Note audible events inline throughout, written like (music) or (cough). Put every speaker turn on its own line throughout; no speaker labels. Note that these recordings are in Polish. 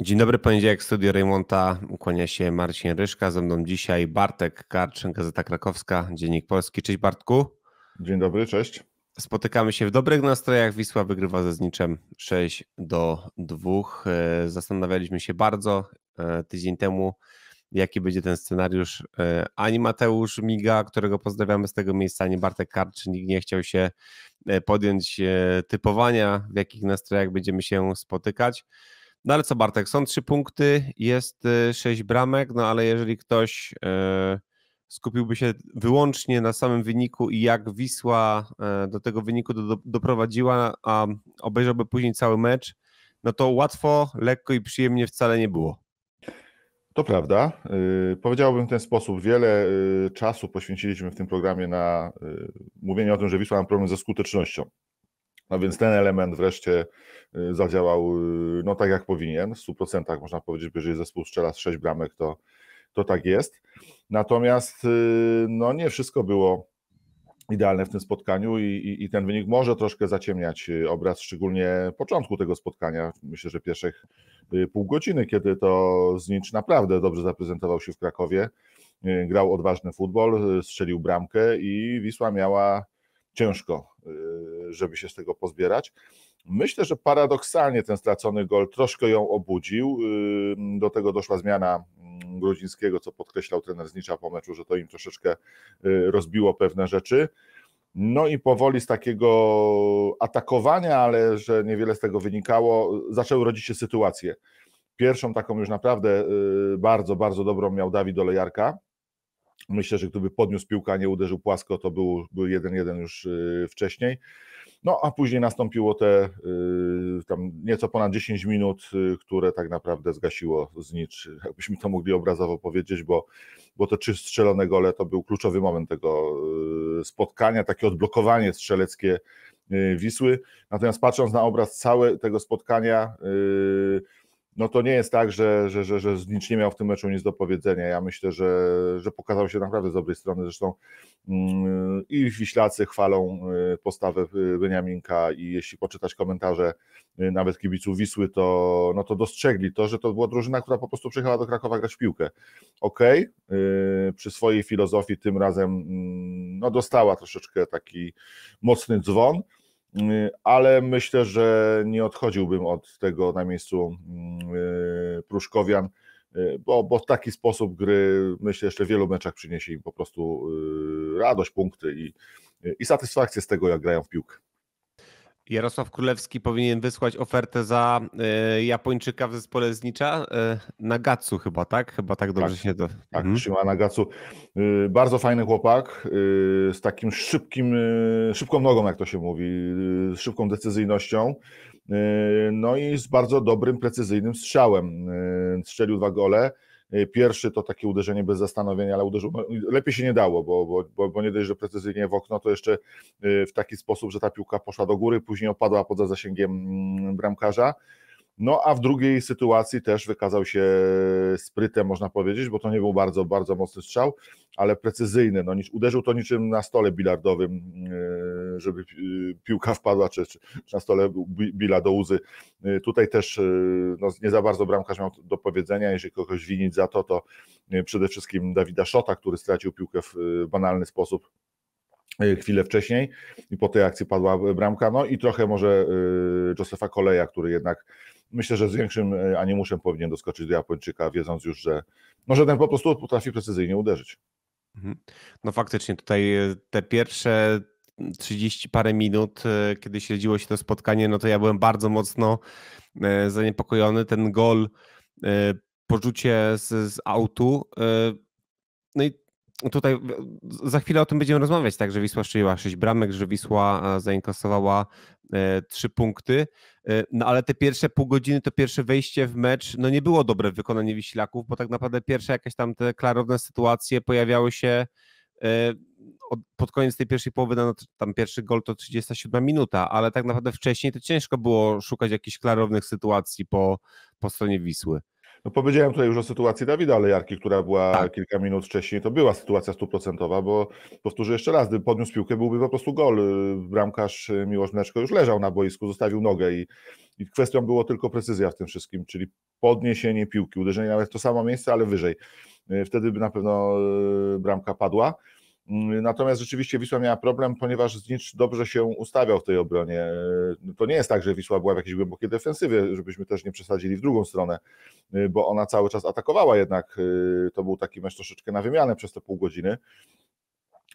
Dzień dobry, poniedziałek, studio Rejmonta, ukłania się Marcin Ryszka, ze mną dzisiaj Bartek Karczyn, Gazeta Krakowska, Dziennik Polski. Cześć Bartku. Dzień dobry, cześć. Spotykamy się w dobrych nastrojach, Wisła wygrywa ze Zniczem 6 do 2. E, zastanawialiśmy się bardzo e, tydzień temu, jaki będzie ten scenariusz. E, ani Mateusz Miga, którego pozdrawiamy z tego miejsca, ani Bartek Karczyn, nikt nie chciał się podjąć typowania, w jakich nastrojach będziemy się spotykać. No ale co Bartek, są trzy punkty, jest y, sześć bramek, no ale jeżeli ktoś y, skupiłby się wyłącznie na samym wyniku i jak Wisła y, do tego wyniku do, doprowadziła, a obejrzałby później cały mecz, no to łatwo, lekko i przyjemnie wcale nie było.
To prawda. Powiedziałbym w ten sposób. Wiele czasu poświęciliśmy w tym programie na mówienie o tym, że Wisła ma problem ze skutecznością. No więc ten element wreszcie y, zadziałał y, no tak jak powinien, w 100% można powiedzieć, że jeżeli zespół strzela z 6 bramek, to, to tak jest. Natomiast y, no nie wszystko było idealne w tym spotkaniu i, i, i, ten wynik może troszkę zaciemniać obraz, szczególnie początku tego spotkania, myślę, że pierwszych pół godziny, kiedy to Znicz naprawdę dobrze zaprezentował się w Krakowie, grał odważny futbol, strzelił bramkę i Wisła miała ciężko, y, żeby się z tego pozbierać. Myślę, że paradoksalnie ten stracony gol troszkę ją obudził. Y, do tego doszła zmiana mm, Grudzińskiego, co podkreślał trener Znicza po meczu, że to im troszeczkę y, rozbiło pewne rzeczy. No i powoli z takiego atakowania, ale że niewiele z tego wynikało, zaczęły rodzić się sytuacje. Pierwszą taką już naprawdę bardzo, bardzo dobrą miał Dawid Olejarka, Myślę, że gdyby podniósł piłkę, a nie uderzył płasko, to był, był 1-1 już y, wcześniej. No a później nastąpiło te y, tam nieco ponad 10 minut, y, które tak naprawdę zgasiło znicz, jakbyśmy to mogli obrazowo powiedzieć, bo, bo to trzy strzelone gole to był kluczowy moment tego spotkania, takie odblokowanie strzeleckie Wisły. Natomiast patrząc na obraz całego tego spotkania, yy, no to nie jest tak, że, że, że, że nic nie miał w tym meczu nic do powiedzenia. Ja myślę, że, że pokazał się naprawdę z dobrej strony. Zresztą mm, i Wiślacy chwalą y, postawę y, Beniaminka i jeśli poczytać komentarze y, nawet kibiców Wisły, to, no to dostrzegli to, że to była drużyna, która po prostu przyjechała do Krakowa grać w piłkę. Okej, okay, przy swojej filozofii tym razem mm, no dostała troszeczkę taki mocny dzwon, ale myślę, że nie odchodziłbym od tego na miejscu mm, y, Pruszkowian, y, bo, bo taki sposób gry myślę jeszcze w wielu meczach przyniesie im po prostu y, radość, punkty i, i satysfakcję z tego, jak grają w piłkę.
Jarosław Królewski powinien wysłać ofertę za y, Japończyka w zespole Znicza. Y, e, Nagatsu chyba, tak? Chyba tak dobrze tak, się to... Tak, mhm. Shima Nagatsu. Y, e,
bardzo fajny chłopak, z takim szybkim, szybką nogą, jak to się mówi, z szybką decyzyjnością. No i z bardzo dobrym, precyzyjnym strzałem. Strzelił dwa gole. Y, pierwszy to takie uderzenie bez zastanowienia, ale uderzył, no, lepiej się nie dało, bo, bo, bo nie dość, że precyzyjnie w okno, to jeszcze y, w taki sposób, że ta piłka poszła do góry, później opadła poza zasięgiem mm, bramkarza. No a w drugiej sytuacji też wykazał się sprytem, można powiedzieć, bo to nie był bardzo, bardzo mocny strzał, ale precyzyjny. No, uderzył to niczym na stole bilardowym, e, żeby e, piłka wpadła, czy, czy na stole bila do łzy. E, tutaj też no, nie za bardzo bramkarz miał do powiedzenia. jeżeli kogoś winić za to, to przede wszystkim Dawida Szota, który stracił piłkę w banalny sposób chwilę wcześniej i po tej akcji padła bramka, no i trochę może Josefa Koleja, który jednak Myślę, że z większym e, animuszem powinien doskoczyć do Japończyka, wiedząc już, że może ten po prostu potrafi precyzyjnie uderzyć. Mhm.
No faktycznie tutaj e, te pierwsze 30 parę minut, e, kiedy śledziło się to spotkanie, no to ja byłem bardzo mocno zaniepokojony. Ten gol, porzucie z, z autu. No i tutaj za chwilę o tym będziemy rozmawiać, tak, że Wisła strzeliła 6 bramek, że Wisła e, zainkasowała 3 e, punkty, e, no ale te pierwsze pół godziny, to pierwsze wejście w mecz, no nie było dobre wykonanie Wiślaków, bo tak naprawdę pierwsze jakieś tam te klarowne sytuacje pojawiały się pod koniec tej pierwszej połowy, no, tam pierwszy gol to 37 minuta, ale tak naprawdę wcześniej to ciężko było szukać jakichś klarownych sytuacji po, po stronie Wisły.
No powiedziałem tutaj już o sytuacji Dawida Lejarki, która była tak. kilka minut wcześniej. To była sytuacja stuprocentowa, bo powtórzę jeszcze raz, gdyby podniósł piłkę, byłby po prostu gol. Bramkarz y, Miłosz Mleczko już leżał na boisku, zostawił nogę i, i kwestią było tylko precyzja w tym wszystkim, czyli podniesienie piłki, uderzenie nawet w to samo miejsce, ale wyżej. Y, wtedy by na pewno y, bramka padła. Mm, natomiast rzeczywiście Wisła miała problem, ponieważ Znicz dobrze się ustawiał w tej obronie. E, to nie jest tak, że Wisła była w jakiejś głębokiej defensywie, żebyśmy też nie przesadzili w drugą stronę, e, bo ona cały czas atakowała jednak. E, to był taki mecz troszeczkę na wymianę przez te pół godziny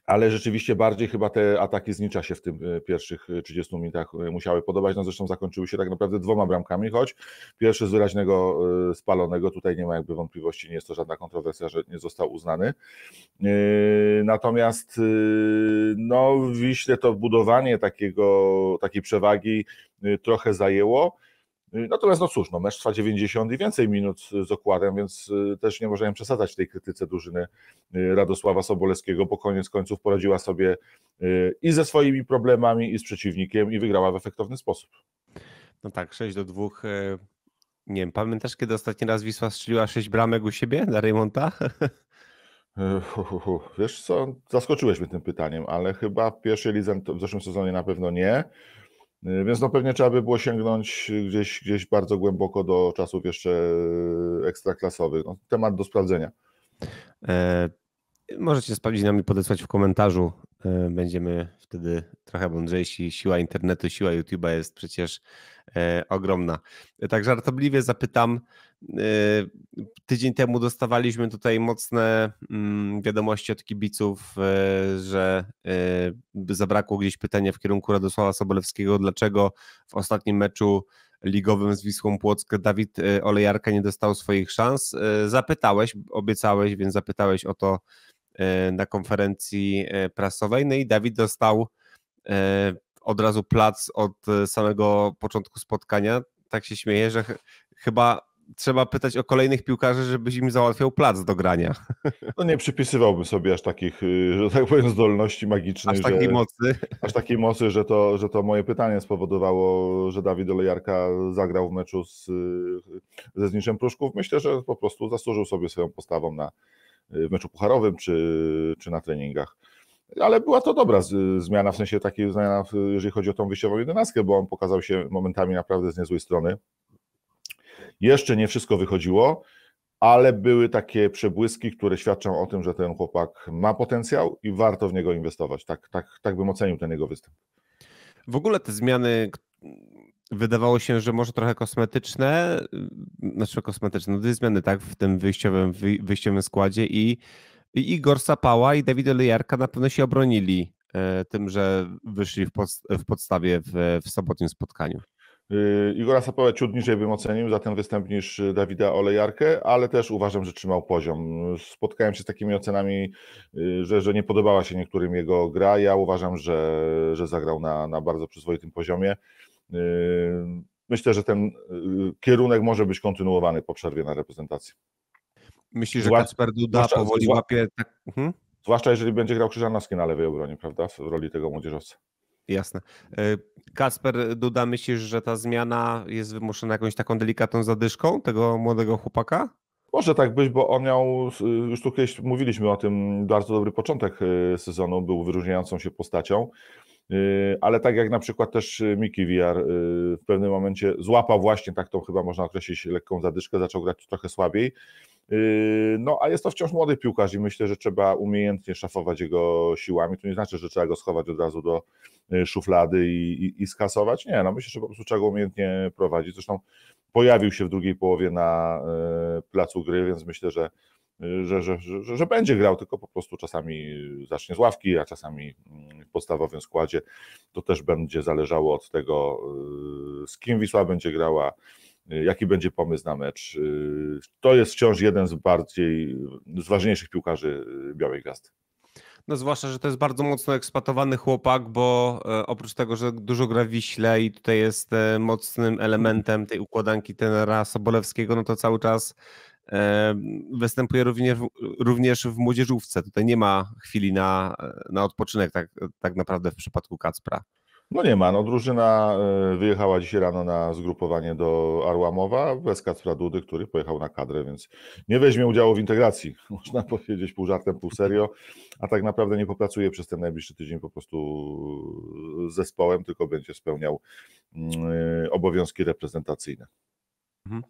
ale rzeczywiście bardziej chyba te ataki znicza się w tym e, pierwszych 30 e, minutach e, musiały podobać. No zresztą zakończyły się tak naprawdę dwoma bramkami, choć pierwszy z wyraźnego spalonego, tutaj nie ma jakby wątpliwości, nie jest to żadna kontrowersja, że nie został uznany. Natomiast no Wiśle to budowanie takiego, takiej przewagi trochę zajęło. Y, natomiast no cóż, no mecz trwa 90 i więcej minut y, z okładem, więc y, też nie możemy przesadzać tej krytyce drużyny Radosława Sobolewskiego, bo koniec końców poradziła sobie i ze swoimi problemami, i z przeciwnikiem i
wygrała w efektowny sposób. No tak, 6 do 2. E, nie wiem, pamiętasz kiedy ostatni raz Wisła strzeliła 6 bramek u siebie dla Reymonta? (laughs) E,
Wiesz co, zaskoczyłeś mnie tym pytaniem, ale chyba w pierwszej lidze w zeszłym sezonie na pewno nie. Y, więc no pewnie trzeba by było sięgnąć y, gdzieś, gdzieś bardzo głęboko do czasów jeszcze y, ekstraklasowych. No, temat do sprawdzenia.
E, możecie sprawdzić nami podesłać w komentarzu. E, będziemy wtedy trochę mądrzejsi. Siła internetu, siła YouTube'a jest przecież e, ogromna. Tak żartobliwie zapytam, Yy, tydzień temu dostawaliśmy tutaj mocne mm, wiadomości od kibiców, yy, że yy, zabrakło gdzieś pytania w kierunku Radosława Sobolewskiego, dlaczego w ostatnim meczu ligowym z Wisłą Płock Dawid Olejarka nie dostał swoich szans. Zapytałeś, obiecałeś, więc zapytałeś o to na konferencji prasowej. No i Dawid dostał od razu plac od samego początku spotkania. Tak się śmieję, że ch chyba trzeba pytać o kolejnych piłkarzy, żebyś im załatwiał plac do grania. (laughs) No nie przypisywałbym sobie aż takich,
y, że tak powiem, zdolności magicznych. Aż takiej że, mocy. Aż takiej mocy, że to, że to moje pytanie spowodowało, że Dawid Olejarka zagrał w meczu z, y, ze Zniszem Pruszków. Myślę, że po prostu zasłużył sobie swoją postawą na, y, w meczu pucharowym czy, czy na treningach. Ale była to dobra zmiana, w sensie takiej zmiana, jeżeli chodzi o tą wyjściową jedenastkę, bo on pokazał się momentami naprawdę z niezłej strony. Jeszcze nie wszystko wychodziło, ale były takie przebłyski, które świadczą o tym, że ten chłopak ma potencjał i warto w niego inwestować. Tak, tak, tak bym ocenił ten jego występ.
W ogóle te zmiany wydawało się, że może trochę kosmetyczne, y, znaczy kosmetyczne, no zmiany tak w tym wyjściowym, wyjściowym składzie i, i Igor Sapała i Dawid Olejarka na pewno się obronili e, tym, że wyszli w, w podstawie w, w sobotnim spotkaniu.
Y, Igora Sapołę ciut niżej bym ocenił za ten występ niż Dawida Olejarkę, ale też uważam, że trzymał poziom. Spotkałem się z takimi ocenami, y, że, że nie podobała się niektórym jego gra. Ja uważam, że, że zagrał na, na bardzo przyzwoitym poziomie. Y, myślę, że ten kierunek może być kontynuowany po przerwie na reprezentacji.
Myślisz, że Kacper Duda zwłaszcza, powoli łapie... Tak- mhm. Zwłaszcza
jeżeli będzie grał Krzyżanowski na lewej obronie, prawda, w roli tego młodzieżowca.
Jasne. E, Kasper Duda, myślisz, że ta zmiana jest wymuszona jakąś taką delikatną zadyszką tego młodego chłopaka? Może tak być, bo on miał, już tu kiedyś mówiliśmy o tym, bardzo dobry
początek e, sezonu, był wyróżniającą się postacią, e, ale tak jak na przykład też Miki VR w pewnym momencie złapał właśnie, tak to chyba można określić, lekką zadyszkę, zaczął grać trochę słabiej Yy, no, a jest to wciąż młody piłkarz i myślę, że trzeba umiejętnie szafować jego siłami. To nie znaczy, że trzeba go schować od razu do y, szuflady i, i, i skasować. Nie, no myślę, że po prostu trzeba go umiejętnie prowadzić. Zresztą pojawił się w drugiej połowie na y, placu gry, więc myślę, y, że że, że, że, że, będzie grał, tylko po prostu czasami zacznie z ławki, a czasami mm, w podstawowym składzie. To też będzie zależało od tego, z kim Wisła będzie grała, Y, jaki będzie pomysł na mecz. Y, to jest wciąż jeden z bardziej, z ważniejszych piłkarzy y, Białej Gwiazdy.
No zwłaszcza, że to jest bardzo mocno eksploatowany chłopak, bo e, oprócz tego, że dużo gra w Wiśle i tutaj jest e, mocnym elementem tej układanki tenera Sobolewskiego, no to cały czas e, występuje również, również w młodzieżówce. Tutaj nie ma chwili na, na odpoczynek tak, tak naprawdę w przypadku Kacpra.
No nie ma. No, drużyna e, wyjechała dzisiaj rano na zgrupowanie do Arłamowa bez Kacpra Dudy, który pojechał na kadrę, więc nie weźmie udziału w integracji. (laughs) Można powiedzieć pół żartem, pół serio, a tak naprawdę nie popracuje przez ten najbliższy tydzień po prostu e, z zespołem, tylko będzie spełniał e, obowiązki reprezentacyjne.
Mhm.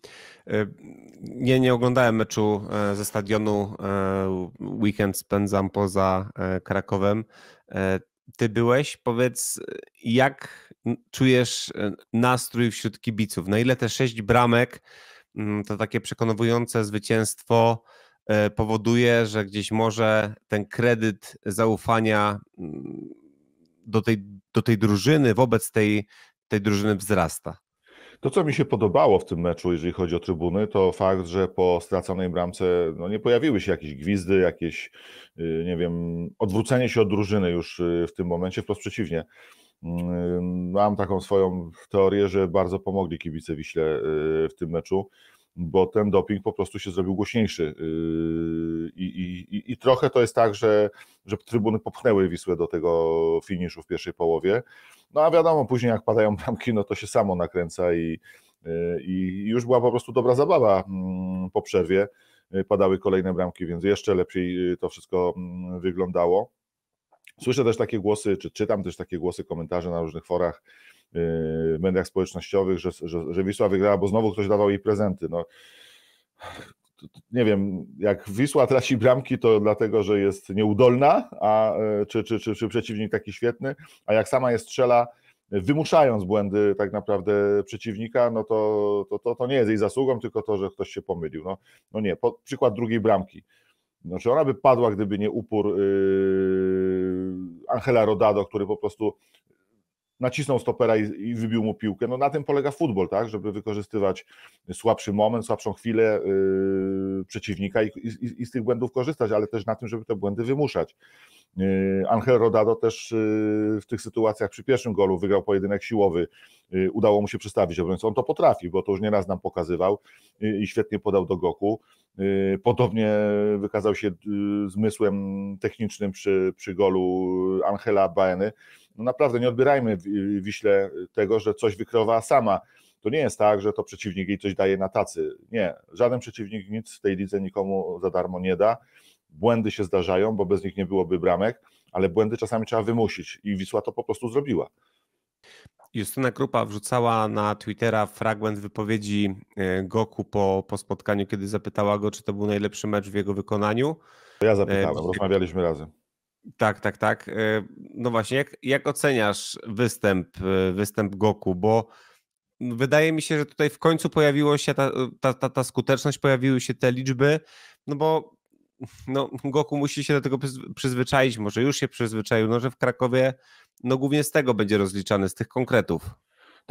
Nie, nie oglądałem meczu ze stadionu. Weekend spędzam poza Krakowem ty byłeś, powiedz, jak czujesz e, nastrój wśród kibiców? Na ile te sześć bramek, mm, to takie przekonujące zwycięstwo e, powoduje, że gdzieś może ten kredyt zaufania mm, do tej, do tej drużyny, wobec tej, tej drużyny wzrasta? To, co mi się podobało w tym
meczu, jeżeli chodzi o trybuny, to fakt, że po straconej bramce no, nie pojawiły się jakieś gwizdy, jakieś, y, nie wiem, odwrócenie się od drużyny już y, w tym momencie, wprost przeciwnie. Mm, y, mam taką swoją teorię, że bardzo pomogli kibice Wiśle w tym meczu bo ten doping po prostu się zrobił głośniejszy. Yy, I, i, i trochę to jest tak, że, że trybuny popchnęły Wisłę do tego finiszu w pierwszej połowie. No a wiadomo, później jak padają bramki, no to się samo nakręca i, yy, i już była po prostu dobra zabawa mm, po przerwie. Yy, padały kolejne bramki, więc jeszcze lepiej to wszystko mm, wyglądało. Słyszę też takie głosy, czy czytam też takie głosy, komentarze na różnych forach, w mediach społecznościowych, że, że, że Wisła wygrała, bo znowu ktoś dawał jej prezenty. No, nie wiem, jak Wisła traci bramki, to dlatego, że jest nieudolna, a, czy, czy, czy, czy przeciwnik taki świetny, a jak sama jest strzela, wymuszając błędy tak naprawdę przeciwnika, no to, to, to, to nie jest jej zasługą, tylko to, że ktoś się pomylił. No, no nie, po, przykład drugiej bramki. No, czy ona by padła, gdyby nie upór yy, Angela Rodado, który po prostu nacisnął stopera i, i, wybił mu piłkę. No na tym polega futbol, tak? Żeby wykorzystywać słabszy moment, słabszą chwilę yy, przeciwnika i, i, i, z tych błędów korzystać, ale też na tym, żeby te błędy wymuszać. Yy, Angel Rodado też yy, w tych sytuacjach przy pierwszym golu wygrał pojedynek siłowy. Yy, udało mu się przestawić obrońcę. On to potrafi, bo to już nieraz nam pokazywał yy, i świetnie podał do Goku. Yy, podobnie wykazał się zmysłem technicznym przy, przy golu Angela Baeny. No naprawdę nie odbierajmy Wiśle y, tego, że coś wykrowa sama. To nie jest tak, że to przeciwnik jej coś daje na tacy. Nie, żaden przeciwnik nic w tej lidze nikomu za darmo nie da. Błędy się zdarzają, bo bez nich nie byłoby bramek, ale błędy czasami trzeba wymusić i Wisła to po prostu zrobiła.
Justyna Krupa wrzucała na Twittera fragment wypowiedzi y, Goku po, po spotkaniu, kiedy zapytała go, czy to był najlepszy mecz w jego wykonaniu. Ja e, zapytałem, e, rozmawialiśmy razem. Tak, tak, tak. E, no właśnie, jak, jak oceniasz występ, e, występ Goku? Bo wydaje mi się, że tutaj w końcu pojawiła się ta, ta, ta, ta, skuteczność, pojawiły się te liczby, no bo no, Goku musi się do tego przyzwyczaić, może już się przyzwyczaił, no że w Krakowie no głównie z tego będzie rozliczany, z tych konkretów.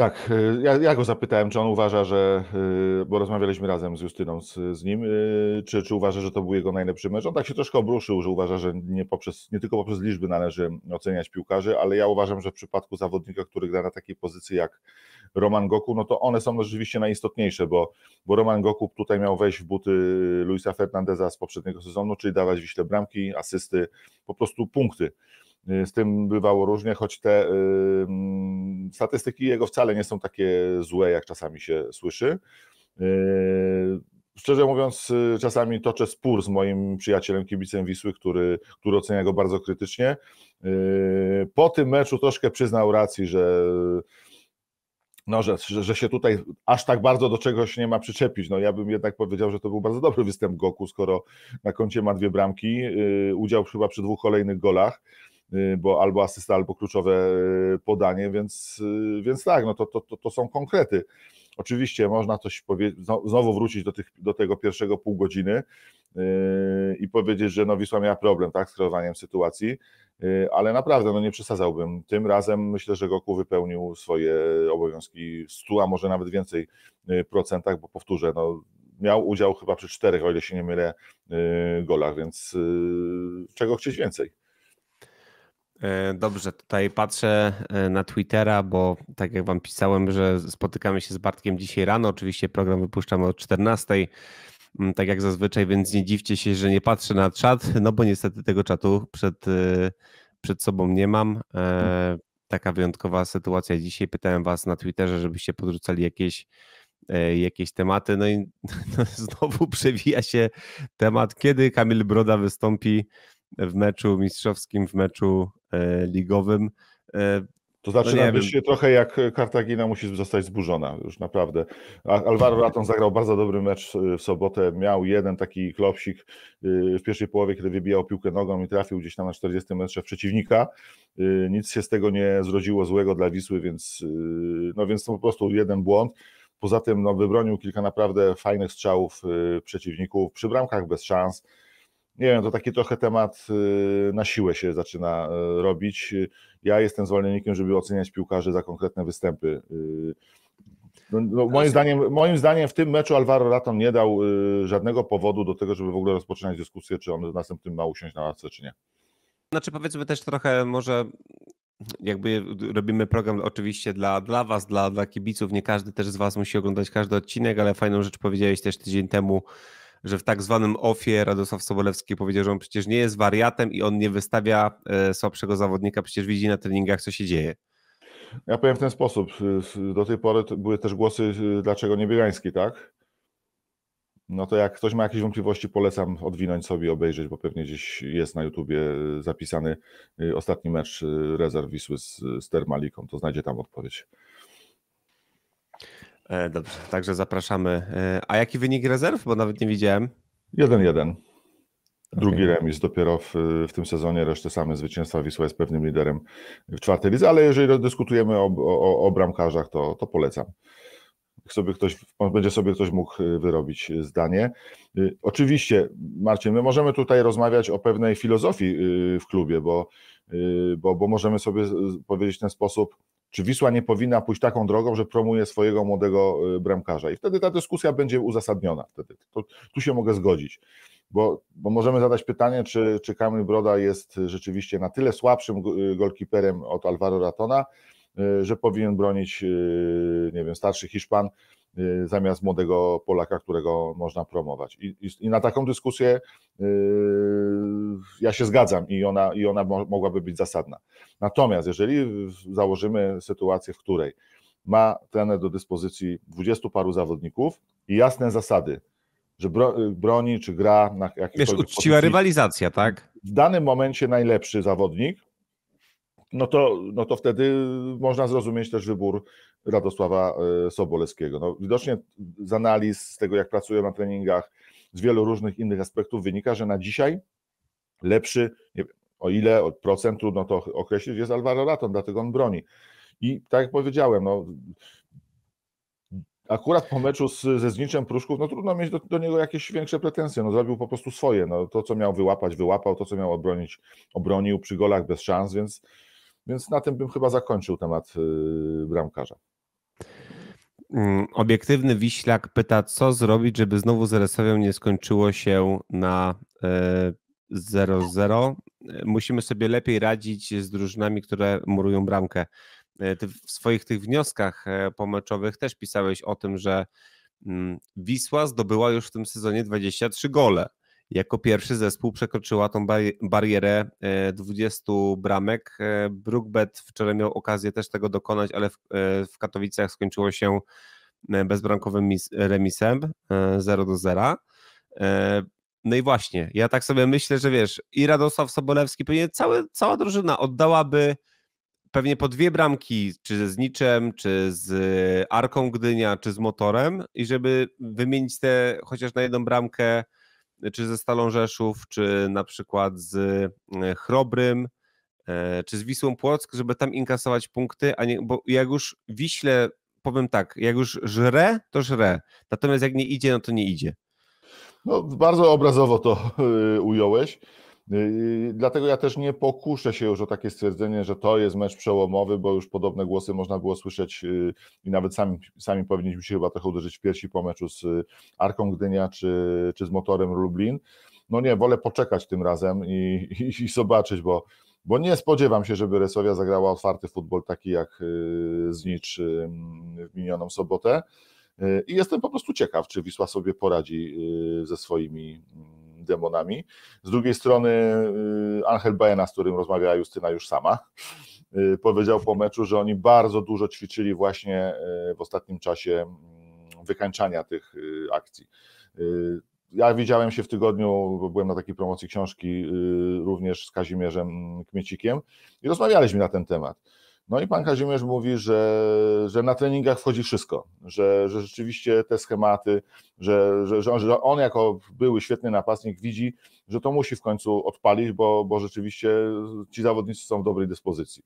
Tak, e, ja, ja, go zapytałem, czy on uważa, że, e, bo rozmawialiśmy razem z Justyną,
z, z nim, e, czy, czy uważa, że to był jego najlepszy mecz. On tak się troszkę obruszył, że uważa, że nie, poprzez, nie tylko poprzez liczby należy oceniać piłkarzy, ale ja uważam, że w przypadku zawodnika, który gra na takiej pozycji jak Roman Goku, no to one są rzeczywiście najistotniejsze, bo, bo Roman Goku tutaj miał wejść w buty Luisa Fernandeza z poprzedniego sezonu, czyli dawać Wiśle bramki, asysty, po prostu punkty. Y, z tym bywało różnie, choć te y, mm, statystyki jego wcale nie są takie złe, jak czasami się słyszy. Y, szczerze mówiąc, czasami toczę spór z moim przyjacielem, kibicem Wisły, który, który ocenia go bardzo krytycznie. Po tym meczu troszkę przyznał racji, że no, że, że się tutaj aż tak bardzo do czegoś nie ma przyczepić. No, ja bym jednak powiedział, że to był bardzo dobry występ Goku, skoro na koncie ma dwie bramki, udział chyba przy dwóch kolejnych golach. Y, bo albo asysta, albo kluczowe y, podanie, więc, y, więc tak, no to, to, to są konkrety. Oczywiście można coś powiedzieć, znowu wrócić do, tych, do tego pierwszego pół godziny i powiedzieć, że no Wisła miała problem tak, z kreowaniem sytuacji, ale naprawdę no nie przesadzałbym. Tym razem myślę, że Goku wypełnił swoje obowiązki w 100, a może nawet więcej procentach, bo powtórzę, no, miał udział chyba przy czterech, o ile się nie mylę, golach, więc czego chcieć więcej.
E, dobrze, tutaj patrzę e, na Twittera, bo tak jak wam pisałem, że spotykamy się z Bartkiem dzisiaj rano. Oczywiście program wypuszczamy o 14, mm, tak jak zazwyczaj, więc nie dziwcie się, że nie patrzę na czat, no bo niestety tego czatu przed, e, przed sobą nie mam. Taka wyjątkowa sytuacja dzisiaj. Pytałem was na Twitterze, żebyście podrzucali jakieś jakieś tematy. No i (laughs) no, znowu przewija się temat, kiedy Kamil Broda wystąpi w meczu mistrzowskim, w meczu E, ligowym. E, to znaczy, no na się trochę
jak Kartagina e, musi zostać zburzona, już naprawdę. Alvaro Raton zagrał bardzo dobry mecz w sobotę. Miał jeden taki klopsik w pierwszej połowie, kiedy wybijał piłkę nogą i trafił gdzieś tam na 40 metrze w przeciwnika. Nic się z tego nie zrodziło złego dla Wisły, więc, no więc to po prostu jeden błąd. Poza tym no, wybronił kilka naprawdę fajnych strzałów przeciwników przy bramkach bez szans nie wiem, to taki trochę temat y, na siłę się zaczyna y, robić. Ja jestem zwolennikiem, żeby oceniać piłkarzy za konkretne występy. Y, no, no, moim, zdaniem, moim zdaniem w tym meczu Alvaro Raton nie dał żadnego powodu do tego, żeby w ogóle rozpoczynać dyskusję, czy on w następnym ma usiąść na ławce, czy nie.
Znaczy powiedzmy też trochę może jakby robimy program oczywiście dla, dla was, dla, dla kibiców, nie każdy też z was musi oglądać każdy odcinek, ale fajną rzecz powiedziałeś też tydzień temu, że w tak zwanym ofie Radosław Sobolewski powiedział, że on przecież nie jest wariatem i on nie wystawia e, słabszego zawodnika, przecież widzi na treningach, co się dzieje. Ja powiem w ten sposób. Do tej pory były też głosy, y, dlaczego nie Biegański, tak? No
to jak ktoś ma jakieś wątpliwości, polecam odwinąć sobie, obejrzeć, bo pewnie gdzieś jest na YouTubie y, zapisany y, ostatni mecz rezerw Wisły z, z Termaliką, to znajdzie tam odpowiedź.
E, dobrze, także zapraszamy. E, a jaki wynik rezerw? Bo nawet nie widziałem.
1-1. Drugi okay. remis dopiero w, w tym sezonie, resztę same zwycięstwa. Wisła jest pewnym liderem w czwartej lidze, ale jeżeli dyskutujemy o, o, o bramkarzach, to, to polecam. sobie ktoś, będzie sobie ktoś mógł y, wyrobić y, zdanie. Y, oczywiście, Marcin, my możemy tutaj rozmawiać o pewnej filozofii w klubie, bo, bo, bo możemy sobie powiedzieć w ten sposób, czy Wisła nie powinna pójść taką drogą, że promuje swojego młodego y, bramkarza. I wtedy ta dyskusja będzie uzasadniona. Wtedy. To, tu się mogę zgodzić, bo, bo, możemy zadać pytanie, czy, czy Kamil Broda jest rzeczywiście na tyle słabszym y, golkiperem od Alvaro Ratona, y, że powinien bronić, nie wiem, starszy Hiszpan, Y, zamiast młodego Polaka, którego można promować. I, i, i na taką dyskusję yy, ja się zgadzam i ona, i ona mo, mogłaby być zasadna. Natomiast jeżeli założymy sytuację, w której ma trener do dyspozycji dwudziestu paru zawodników i jasne zasady, że bro, broni czy gra na jakiejś. Wiesz, uczciwa rywalizacja, tak? W danym momencie najlepszy zawodnik no to, no to wtedy można zrozumieć też wybór Radosława e, Sobolewskiego. No, widocznie z analiz, z tego jak pracuję na treningach, z wielu różnych innych aspektów wynika, że na dzisiaj lepszy, wiem, o ile od procent trudno to określić, jest Alvaro Raton, dlatego on broni. I tak jak powiedziałem, no, akurat po meczu z, ze Zniczem Pruszków, no trudno mieć do, do, niego jakieś większe pretensje, no zrobił po prostu swoje, no to co miał wyłapać, wyłapał, to co miał obronić, obronił przy golach bez szans, więc więc na tym bym chyba zakończył temat y, bramkarza.
Mm, obiektywny Wiślak pyta, co zrobić, żeby znowu z nie skończyło się na 0-0. E, e, musimy sobie lepiej radzić z drużynami, które murują bramkę. E, ty w swoich tych wnioskach pomeczowych też pisałeś o tym, że mm, Wisła zdobyła już w tym sezonie 23 gole. Jako pierwszy zespół przekroczyła tą barierę 20 e, bramek. E, Brookbet wczoraj miał okazję też tego dokonać, ale w e, Katowicach skończyło się bezbramkowym remisem 0 do 0. No i właśnie, ja tak sobie myślę, że wiesz, i Radosław Sobolewski, pewnie cały, cała drużyna oddałaby pewnie po dwie bramki, czy z Niczem, czy z Arką Gdynia, czy z Motorem i żeby wymienić te chociaż na jedną bramkę czy ze Stalą Rzeszów, czy na przykład z e, Chrobrym, e, czy z Wisłą Płock, żeby tam inkasować punkty, a nie, bo jak już Wiśle, powiem tak, jak już żre, to żre, natomiast jak nie idzie, no to nie idzie. No, bardzo
obrazowo to e, ująłeś. Y, y, dlatego ja też nie pokuszę się już o takie stwierdzenie, że to jest mecz przełomowy, bo już podobne głosy można było słyszeć y, i nawet sami, sami powinniśmy się chyba trochę uderzyć w piersi po meczu z Arką Gdynia czy, czy z Motorem Lublin. No nie, wolę poczekać tym razem i, i, i zobaczyć, bo, bo nie spodziewam się, żeby Resowia zagrała otwarty futbol taki jak Znicz w minioną sobotę. I jestem po prostu ciekaw, czy Wisła sobie poradzi ze swoimi mm, demonami. Z drugiej strony y, Angel Baena, z którym rozmawiała Justyna już sama, y, powiedział po meczu, że oni bardzo dużo ćwiczyli właśnie y, w ostatnim czasie mm, wykańczania tych akcji. Ja widziałem się w tygodniu, bo byłem na takiej promocji książki również z Kazimierzem Kmiecikiem i rozmawialiśmy na ten temat. No i pan Kazimierz mówi, że, że na treningach wchodzi wszystko, że, że rzeczywiście te schematy, że, że, że on jako były świetny napastnik widzi, że to musi w końcu odpalić, bo, bo rzeczywiście ci zawodnicy są w dobrej dyspozycji.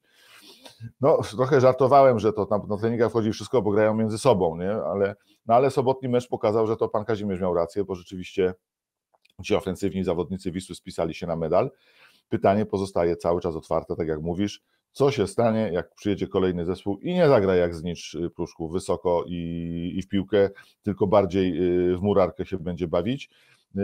No, trochę żartowałem, że to tam na treningach wchodzi wszystko, bo grają między sobą, nie? Ale, no ale sobotni mecz pokazał, że to pan Kazimierz miał rację, bo rzeczywiście ci ofensywni zawodnicy Wisły spisali się na medal. Pytanie pozostaje cały czas otwarte, tak jak mówisz, co się stanie, jak przyjedzie kolejny zespół i nie zagra jak znicz y, Pruszków wysoko i, i w piłkę, tylko bardziej y, w murarkę się będzie bawić. Y,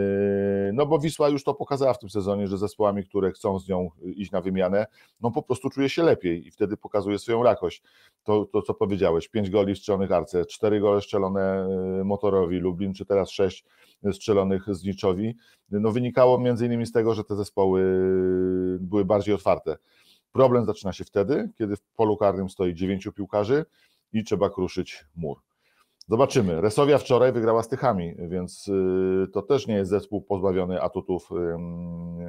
no bo Wisła już to pokazała w tym sezonie, że zespołami, które chcą z nią iść na wymianę, no po prostu czuje się lepiej i wtedy pokazuje swoją rakość. To, to co powiedziałeś, 5 goli strzelonych Arce, 4 gole strzelone Motorowi Lublin, czy teraz 6 strzelonych Zniczowi, no wynikało między innymi z tego, że te zespoły były bardziej otwarte. Problem zaczyna się wtedy, kiedy w polu karnym stoi dziewięciu piłkarzy i trzeba kruszyć mur. Zobaczymy. Resowia wczoraj wygrała z Tychami, więc y, to też nie jest zespół pozbawiony atutów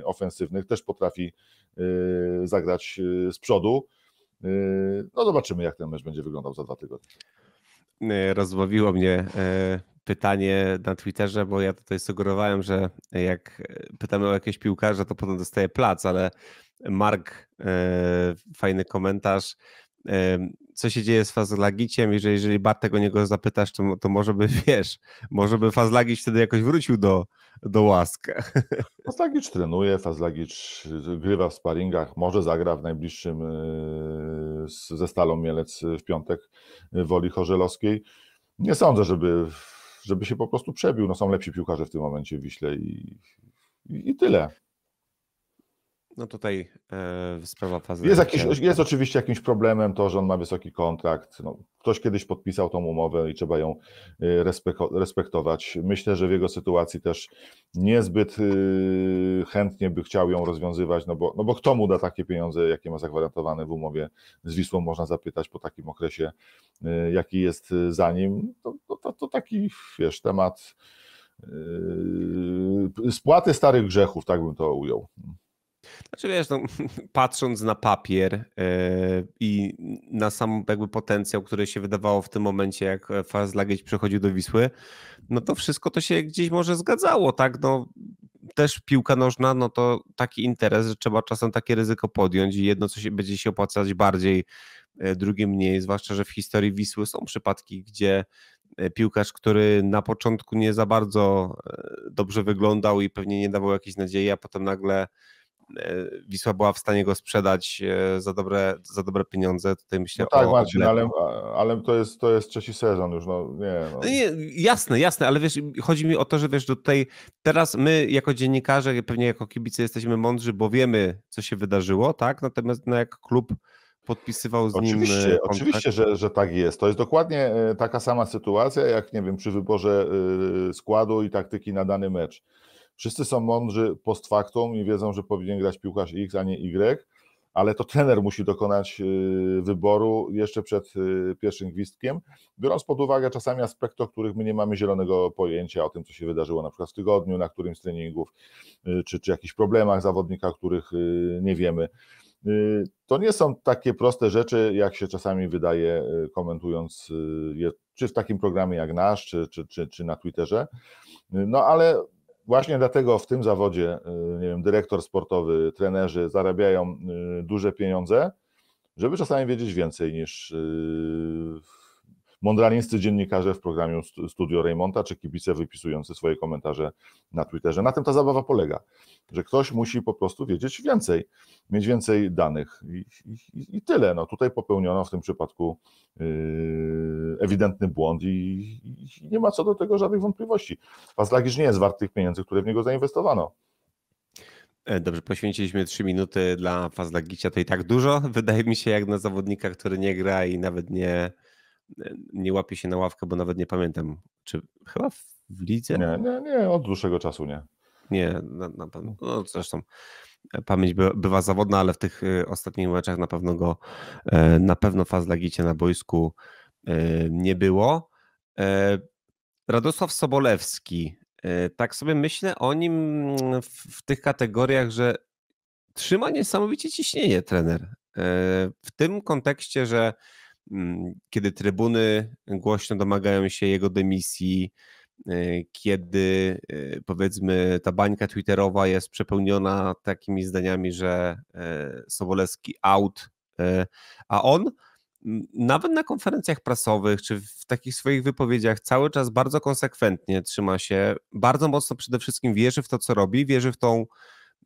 ofensywnych. Też potrafi y, zagrać y, z przodu. No zobaczymy, jak ten mecz będzie wyglądał za dwa tygodnie.
Rozbawiło mnie pytanie na Twitterze, bo ja tutaj sugerowałem, że jak pytamy o jakieś piłkarze, to potem dostaje plac, ale Mark, e, fajny komentarz e, co się dzieje z Fazlagiciem i że jeżeli Bartek o niego zapytasz, to, to może by, (laughs) wiesz, może by Fazlagic wtedy jakoś wrócił do, do łask. (laughs)
Fazlagic trenuje, Fazlagic grywa w sparingach, może zagra w najbliższym e, ze Stalą Mielec w piątek woli Chorzelowskiej. Nie sądzę, żeby, żeby się po prostu przebił. No są lepsi piłkarze w tym momencie w Wiśle i,
i tyle. No tutaj e, sprawa fazy. Jest, jakiś, jest
oczywiście jakimś problemem to, że on ma wysoki kontrakt. No, ktoś kiedyś podpisał tą umowę i trzeba ją e, respektować. Myślę, że w jego sytuacji też niezbyt e, chętnie by chciał ją rozwiązywać, no bo, no bo kto mu da takie pieniądze, jakie ma zagwarantowane w umowie z Wisłą, można zapytać po takim okresie, jaki jest za nim. To, to, to taki, wiesz, temat spłaty starych grzechów, tak bym to ujął.
Znaczy wiesz, no, (laughs) patrząc na papier yy, i na sam jakby potencjał, który się wydawało w tym momencie, jak e, Fazlagieć przechodził do Wisły, no to wszystko to się gdzieś może zgadzało, tak? No, też piłka nożna, no to taki interes, że trzeba czasem takie ryzyko podjąć i jedno coś będzie się opłacać bardziej, e, drugie mniej, zwłaszcza, że w historii Wisły są przypadki, gdzie piłkarz, który na początku nie za bardzo dobrze wyglądał i pewnie nie dawał jakiejś nadziei, a potem nagle E, Wisła była w stanie go sprzedać e, za dobre, za dobre pieniądze. Tutaj myślę no tak, o, Marcin, no ale, ale to, jest, to jest trzeci sezon już. No, nie, no. no. nie, jasne, jasne, ale wiesz, chodzi mi o to, że wiesz, tutaj teraz my jako dziennikarze, pewnie jako kibice jesteśmy mądrzy, bo wiemy, co się wydarzyło, tak? Natomiast no, jak klub podpisywał z e, oczywiście, nim kontrakt. Oczywiście, że, że
tak jest. To jest dokładnie taka sama sytuacja, jak nie wiem, przy wyborze składu i taktyki na dany mecz. Wszyscy są mądrzy post factum i wiedzą, że powinien grać piłkarz X, a nie Y, ale to trener musi dokonać y, wyboru jeszcze przed y, pierwszym gwizdkiem, biorąc pod uwagę czasami aspekty, o których my nie mamy zielonego pojęcia, o tym, co się wydarzyło na przykład w tygodniu, na którymś z treningów, y, czy, czy jakichś problemach zawodnika, których nie wiemy. To nie są takie proste rzeczy, jak się czasami wydaje, komentując je, czy w takim programie jak nasz, czy, czy, czy, czy na Twitterze. No ale właśnie dlatego w tym zawodzie, y, nie wiem, dyrektor sportowy, trenerzy zarabiają y, duże pieniądze, żeby czasami wiedzieć więcej niż y, Mondralińscy dziennikarze w programie Studio Reymonta, czy kibice wypisujący swoje komentarze na Twitterze. Na tym ta zabawa polega, że ktoś musi po prostu wiedzieć więcej, mieć więcej danych i, i, i tyle. No tutaj popełniono w tym przypadku yy, ewidentny błąd i, i, nie ma co do tego żadnych wątpliwości. Pazlagisz nie jest wart tych
pieniędzy, które w niego zainwestowano. E, dobrze, poświęciliśmy trzy minuty dla Fazlagicia, to i tak dużo. Wydaje mi się, jak na zawodnika, który nie gra i nawet nie nie łapie się na ławkę, bo nawet nie pamiętam, czy chyba w lidze? Nie, nie, nie od dłuższego czasu nie. Nie, na, na pewno. No, zresztą e, pamięć by, bywa zawodna, ale w tych e, ostatnich meczach na pewno go, e, na pewno faz Lagicie na boisku nie było. Radosław Sobolewski. Tak sobie myślę o nim mm, w, w tych kategoriach, że trzyma niesamowicie ciśnienie trener. W tym kontekście, że Mm, kiedy trybuny głośno domagają się jego dymisji, e, kiedy e, powiedzmy ta bańka twitterowa jest przepełniona takimi zdaniami, że e, Sobolewski out, a on nawet na konferencjach prasowych czy w takich swoich wypowiedziach cały czas bardzo konsekwentnie trzyma się, bardzo mocno przede wszystkim wierzy w to, co robi, wierzy w tą,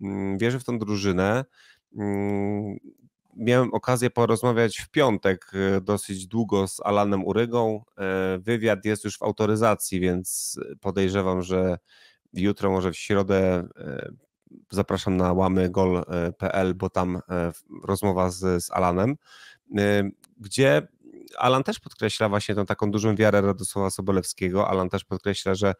mm, wierzy w tą drużynę mm, miałem okazję porozmawiać w piątek e, dosyć długo z Alanem Urygą. E, wywiad jest już w autoryzacji, więc podejrzewam, że jutro, może w środę e, zapraszam na łamygol.pl, bo tam rozmowa z, z Alanem, gdzie Alan też podkreśla właśnie tą taką dużą wiarę Radosława Sobolewskiego. Alan też podkreśla, że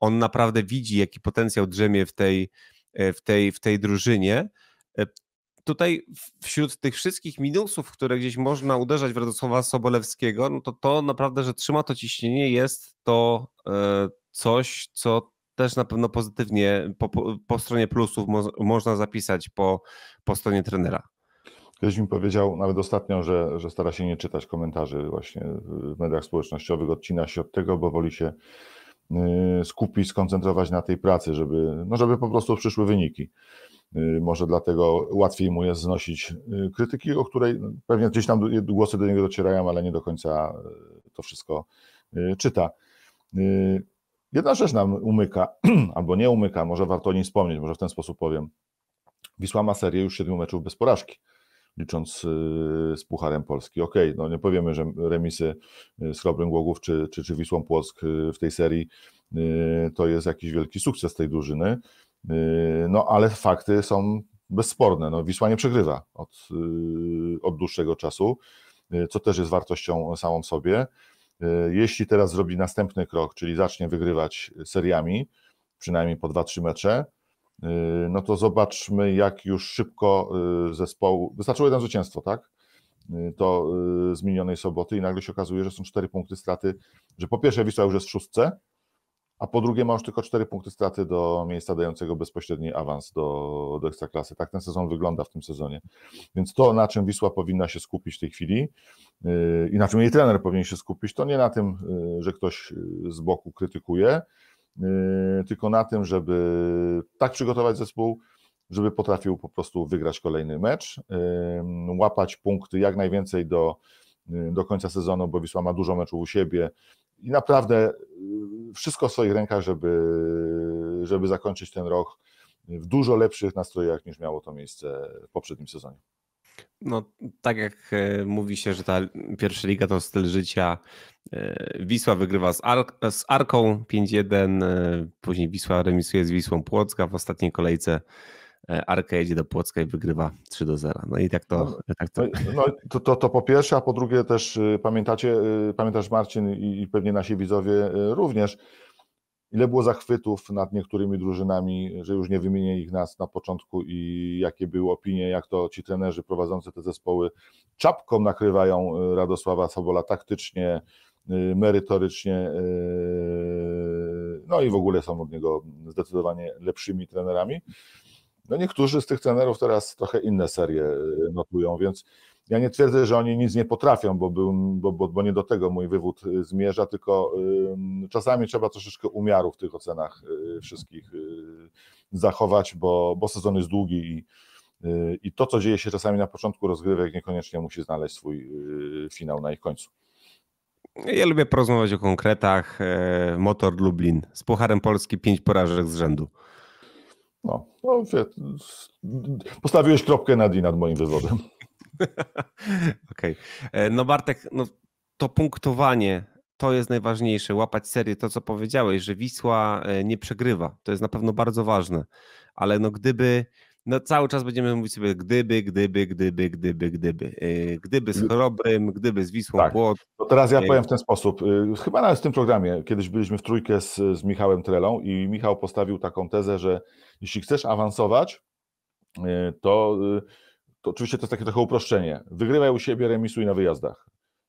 on naprawdę widzi, jaki potencjał drzemie w tej, w tej, w tej drużynie tutaj wśród tych wszystkich minusów, które gdzieś można uderzać w Radosława Sobolewskiego, no to to naprawdę, że trzyma to ciśnienie, jest to e, coś, co też na pewno pozytywnie po, po stronie plusów mo można zapisać po, po stronie trenera.
Ktoś mi powiedział nawet ostatnio, że, że stara się nie czytać komentarzy właśnie w mediach społecznościowych, odcina się od tego, bo woli się y, skupić, skoncentrować na tej pracy, żeby, no żeby po prostu przyszły wyniki. Y, może dlatego łatwiej mu jest znosić y, krytyki, o której no, pewnie gdzieś tam głosy do niego docierają, ale nie do końca y, to wszystko czyta. Jedna rzecz nam umyka, (clears throat) albo nie umyka, może warto o niej wspomnieć, może w ten sposób powiem. Wisła ma serię już siedmiu meczów bez porażki, licząc z Pucharem Polski. Okej, okay, no nie powiemy, że remisy z Chrobrym Głogów czy, czy, czy Wisłą Płock w tej serii to jest jakiś wielki sukces tej drużyny, Yy, no ale fakty są bezsporne. No, Wisła nie przegrywa od, yy, od dłuższego czasu, yy, co też jest wartością samą w sobie. Jeśli teraz zrobi następny krok, czyli zacznie wygrywać seriami, przynajmniej po 2-3 mecze, no to zobaczmy, jak już szybko zespołu. Wystarczyło jedno zwycięstwo, tak? To z minionej soboty, i nagle się okazuje, że są cztery punkty straty, że po pierwsze Wisła już jest w szóstce, a po drugie ma już tylko 4 punkty straty do miejsca dającego bezpośredni awans do, do Ekstraklasy. Tak ten sezon wygląda w tym sezonie. Więc to, na czym Wisła powinna się skupić w tej chwili yy, i na czym jej trener powinien się skupić, to nie na tym, yy, że ktoś yy, z boku krytykuje, yy, tylko na tym, żeby tak przygotować zespół, żeby potrafił po prostu wygrać kolejny mecz, yy, łapać punkty jak najwięcej do, yy, do końca sezonu, bo Wisła ma dużo meczów u siebie, i naprawdę y, wszystko w swoich rękach, żeby, żeby zakończyć ten rok w dużo lepszych nastrojach niż miało to miejsce w poprzednim sezonie.
No, tak jak e, mówi się, że ta pierwsza liga to styl życia. E, Wisła wygrywa z, Ar z Arką 5-1, e, później Wisła remisuje z Wisłą Płocka w ostatniej kolejce E, Arka jedzie do Płocka i wygrywa 3 do 0. No i tak to... No, tak to... No,
no, to, to, to po pierwsze, a po drugie też y, pamiętacie, y, pamiętasz Marcin i, i pewnie nasi widzowie y, również, ile było zachwytów nad niektórymi drużynami, że już nie wymienię ich nas na początku i jakie były opinie, jak to ci trenerzy prowadzący te zespoły czapką nakrywają Radosława Sobola taktycznie, merytorycznie, no i w ogóle są od niego zdecydowanie lepszymi trenerami. No niektórzy z tych trenerów teraz trochę inne serie y, notują, więc ja nie twierdzę, że oni nic nie potrafią, bo, był, bo, bo, bo nie do tego mój wywód y, zmierza, tylko y, czasami trzeba troszeczkę umiaru w tych ocenach y, wszystkich y, zachować, bo, bo sezon jest długi i, y, i to, co dzieje się czasami na początku rozgrywek, niekoniecznie musi znaleźć swój finał na ich końcu.
Ja lubię porozmawiać o konkretach. E, Motor Lublin z Pucharem Polski pięć porażek z rzędu. No, no postawiłeś kropkę nad D nad moim wywodem. (laughs) Okej. Okay. E, no Bartek, no, to punktowanie to jest najważniejsze, łapać serię, to co powiedziałeś, że Wisła e, nie przegrywa, to jest na pewno bardzo ważne, ale no gdyby no cały czas będziemy mówić sobie gdyby, gdyby, gdyby, gdyby, gdyby. Y, gdyby z Chorobrym, gdyby z Wisłą tak. Płot. To teraz ja y, powiem w ten
sposób. Y, chyba nawet w tym programie, kiedyś byliśmy w trójkę z, z Michałem Trelą i Michał postawił taką tezę, że jeśli chcesz awansować, to, to oczywiście to jest takie trochę uproszczenie. Wygrywaj u siebie, remisuj na wyjazdach.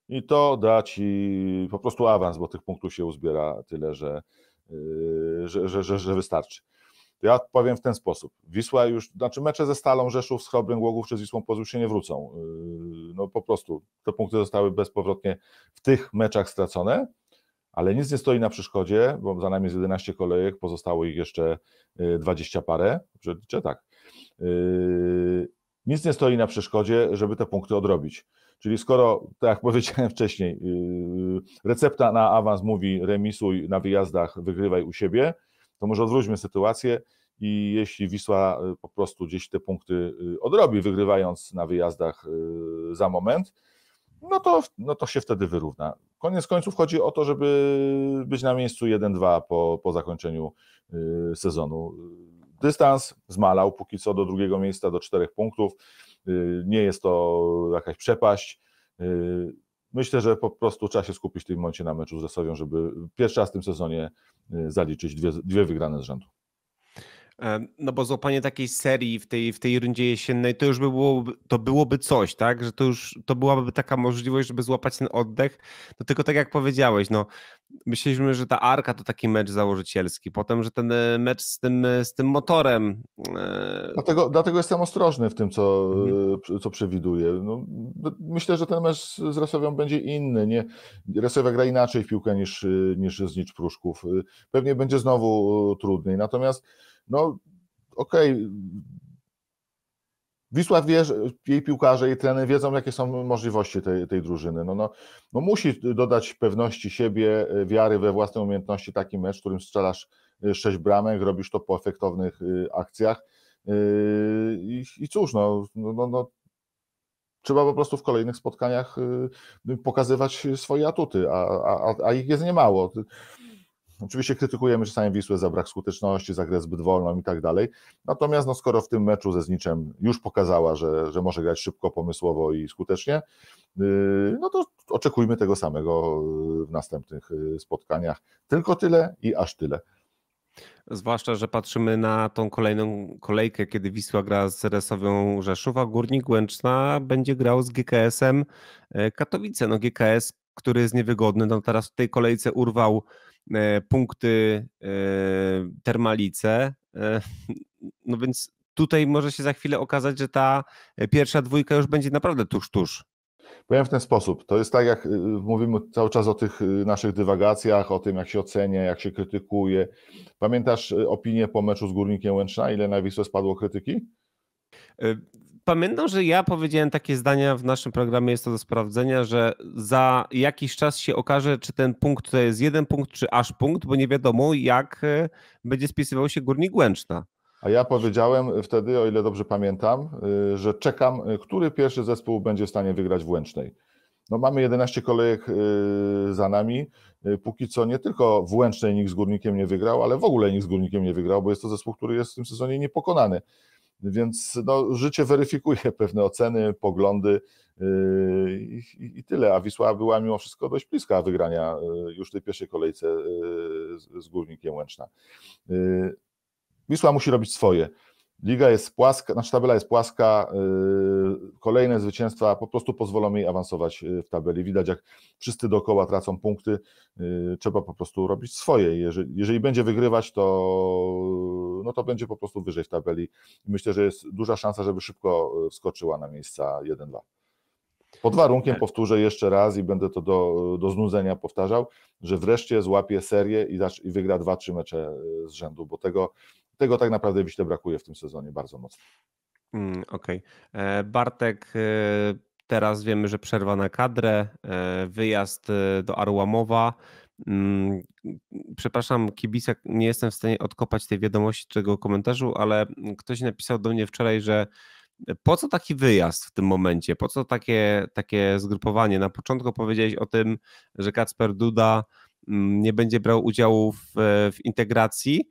I to da ci po prostu awans, bo tych punktów się uzbiera tyle, że, że, że, że, że wystarczy. To ja powiem w ten sposób. Wisła już, znaczy mecze ze Stalą, Rzeszów, z Chrobrym, Głogów czy z Wisłą Pozów się nie wrócą. Yy, no po prostu te punkty zostały bezpowrotnie w tych meczach stracone, ale nic nie stoi na przeszkodzie, bo za nami jest 11 kolejek, pozostało ich jeszcze 20 yy, parę, czy tak. Yy, nic nie stoi na przeszkodzie, żeby te punkty odrobić. Czyli skoro, tak jak (laughs) powiedziałem wcześniej, recepta na awans mówi remisuj na wyjazdach, wygrywaj u siebie, to może odwróćmy sytuację i jeśli Wisła y, po prostu gdzieś te punkty y, odrobi, wygrywając na wyjazdach y, za moment, no to, no to się wtedy wyrówna. Koniec końców chodzi o to, żeby być na miejscu 1-2 po, po zakończeniu sezonu. Dystans zmalał póki co do drugiego miejsca, do czterech punktów. Nie jest to jakaś przepaść. Myślę, że po prostu trzeba się skupić w tym momencie na meczu z Resowią, żeby pierwszy raz w tym sezonie y, zaliczyć dwie, dwie wygrane z rzędu.
No bo złapanie takiej serii w tej, w tej rundzie jesiennej to już by było, to byłoby coś, tak? Że to już to byłaby taka możliwość, żeby złapać ten oddech. No tylko tak jak powiedziałeś, no myśleliśmy, że ta Arka to taki mecz założycielski, potem, że ten e, mecz z tym, e, z tym motorem. E,
dlatego, dlatego jestem ostrożny w tym, co, mhm. co przewiduję. No, no, myślę, że ten mecz z Resowią będzie inny. Nie? Resowia gra inaczej w piłkę niż, niż Znicz Pruszków. Pewnie będzie znowu trudniej. Natomiast no okej, okay. Wisła wie, jej piłkarze, jej treny wiedzą, jakie są możliwości tej, tej drużyny. No, no, no musi dodać pewności siebie, e, wiary we własne umiejętności taki mecz, w którym strzelasz e, sześć bramek, robisz to po efektownych e, akcjach. I, i cóż, no, no, no, no, trzeba po prostu w kolejnych spotkaniach pokazywać swoje atuty, a, a, a ich jest niemało. Oczywiście krytykujemy czasami Wisłę za brak skuteczności, za grę zbyt wolną i tak dalej. Natomiast no, skoro w tym meczu ze Zniczem już pokazała, że, że może grać szybko, pomysłowo i skutecznie, yy, no to oczekujmy tego samego w następnych yy, spotkaniach. Tylko tyle i aż tyle.
Zwłaszcza, że patrzymy na tą kolejną kolejkę, kiedy Wisła gra z Resowią Rzeszów, a Górnik Łęczna będzie grał z GKS-em yy, Katowice. No GKS, który jest niewygodny, no teraz w tej kolejce urwał E, punkty e, Termalice. E, no więc tutaj może się za chwilę okazać, że ta pierwsza dwójka już będzie naprawdę tuż, tuż.
Powiem w ten sposób. To jest tak, jak y, mówimy cały czas o tych y, naszych dywagacjach, o tym, jak się ocenia, jak się krytykuje. Pamiętasz y, opinię po meczu z Górnikiem Łęczna, ile na Wisłę spadło krytyki?
pamiętam, że ja powiedziałem takie zdania w naszym programie, jest to do sprawdzenia, że za jakiś czas się okaże, czy ten punkt to jest jeden punkt, czy aż punkt, bo nie wiadomo, jak e, będzie spisywał się górnik Łęczna. A ja powiedziałem wtedy, o ile dobrze pamiętam, e, że czekam, e, który
pierwszy zespół będzie w stanie wygrać w Łęcznej. No mamy 11 kolejek za nami. Póki co nie tylko w Łęcznej nikt z Górnikiem nie wygrał, ale w ogóle nikt z Górnikiem nie wygrał, bo jest to zespół, który jest w tym sezonie niepokonany. Więc no, życie weryfikuje (laughs) pewne oceny, poglądy yy, i, i, tyle. A Wisła była mimo wszystko dość bliska wygrania yy, już w tej pierwszej kolejce yy, z, z Górnikiem Łęczna. Wisła musi robić swoje. Liga jest płaska, nasz znaczy tabela jest płaska. Yy, kolejne zwycięstwa po prostu pozwolą jej awansować yy, w tabeli. Widać, jak wszyscy dookoła tracą punkty. Yy, trzeba po prostu robić swoje. Jeżeli, jeżeli będzie wygrywać, to, no to będzie po prostu wyżej w tabeli. Myślę, że jest duża szansa, żeby szybko wskoczyła na miejsca 1-2. Pod warunkiem, tak. powtórzę jeszcze raz i będę to do, do znudzenia powtarzał, że wreszcie złapie serię i, i wygra 2-3 mecze z rzędu, bo tego tego tak naprawdę Wiśle brakuje w tym sezonie bardzo mocno.
Mm, okej. Okay. E, Bartek, e, teraz wiemy, że przerwa na kadrę, e, wyjazd do Arłamowa. Mm, przepraszam, kibica, nie jestem w stanie odkopać tej wiadomości, tego komentarzu, ale ktoś napisał do mnie wczoraj, że po co taki wyjazd w tym momencie? Po co takie, takie zgrupowanie? Na początku powiedziałeś o tym, że Kacper Duda mm, nie będzie brał udziału w, w integracji